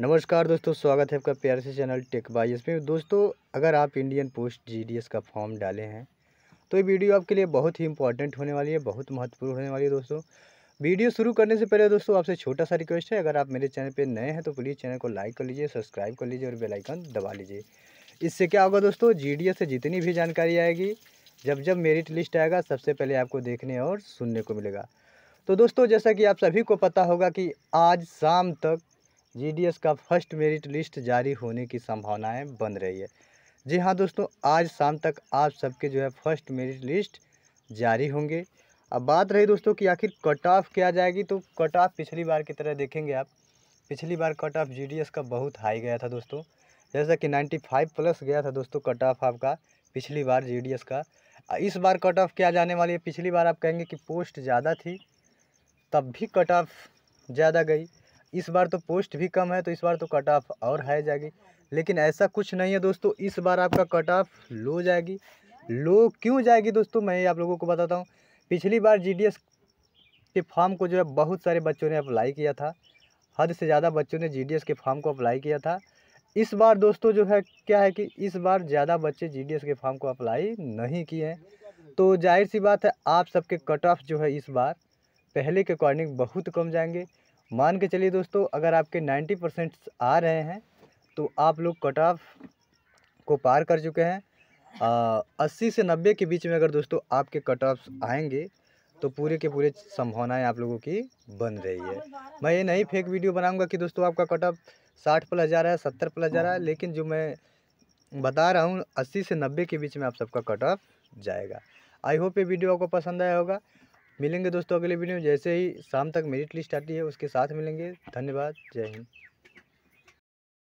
नमस्कार दोस्तों स्वागत है आपका प्यार से चैनल टेक बाई इसमें दोस्तों अगर आप इंडियन पोस्ट जीडीएस का फॉर्म डाले हैं तो ये वीडियो आपके लिए बहुत ही इंपॉर्टेंट होने वाली है बहुत महत्वपूर्ण होने वाली है दोस्तों वीडियो शुरू करने से पहले दोस्तों आपसे छोटा सा रिक्वेस्ट है अगर आप मेरे चैनल पर नए हैं तो प्लीज़ चैनल को लाइक कर लीजिए सब्सक्राइब कर लीजिए और बेलाइकन दबा लीजिए इससे क्या होगा दोस्तों जी से जितनी भी जानकारी आएगी जब जब मेरिट लिस्ट आएगा सबसे पहले आपको देखने और सुनने को मिलेगा तो दोस्तों जैसा कि आप सभी को पता होगा कि आज शाम तक जीडीएस का फर्स्ट मेरिट लिस्ट जारी होने की संभावनाएं बन रही है जी हाँ दोस्तों आज शाम तक आप सबके जो है फर्स्ट मेरिट लिस्ट जारी होंगे अब बात रही दोस्तों कि आखिर कट ऑफ क्या जाएगी तो कट ऑफ पिछली बार की तरह देखेंगे आप पिछली बार कट ऑफ जी का बहुत हाई गया था दोस्तों जैसा कि फाइव प्लस गया था दोस्तों कट ऑफ आपका पिछली बार जी का इस बार कट ऑफ क्या जाने वाली है पिछली बार आप कहेंगे कि पोस्ट ज़्यादा थी तब भी कट ऑफ ज़्यादा गई इस बार तो पोस्ट भी कम है तो इस बार तो कट ऑफ और हाई जाएगी लेकिन ऐसा कुछ नहीं है दोस्तों इस बार आपका कट ऑफ लो जाएगी लो क्यों जाएगी दोस्तों मैं आप लोगों को बताता हूँ पिछली बार जी के फॉर्म को जो है बहुत सारे बच्चों ने अप्लाई किया था हद से ज़्यादा बच्चों ने जी के फॉर्म को अप्लाई किया था इस बार दोस्तों जो है क्या है कि इस बार ज़्यादा बच्चे जी के फॉर्म को अप्लाई नहीं किए हैं तो जाहिर सी बात है आप सबके कट ऑफ जो है इस बार पहले के अकॉर्डिंग बहुत कम जाएंगे मान के चलिए दोस्तों अगर आपके नाइन्टी परसेंट आ रहे हैं तो आप लोग कट ऑफ को पार कर चुके हैं अस्सी से नब्बे के बीच में अगर दोस्तों आपके कट ऑफ आएंगे तो पूरे के पूरे संभावनाएं आप लोगों की बन रही है मैं ये नहीं फेक वीडियो बनाऊंगा कि दोस्तों आपका कट ऑफ साठ प्लस जा रहा है सत्तर प्लस जा रहा है लेकिन जो मैं बता रहा हूँ अस्सी से नब्बे के बीच में आप सबका कट ऑफ जाएगा आई होप ये वीडियो आपको पसंद आया होगा मिलेंगे दोस्तों अगले वीडियो में जैसे ही शाम तक मेरिट लिस्ट आती है उसके साथ मिलेंगे धन्यवाद जय हिंद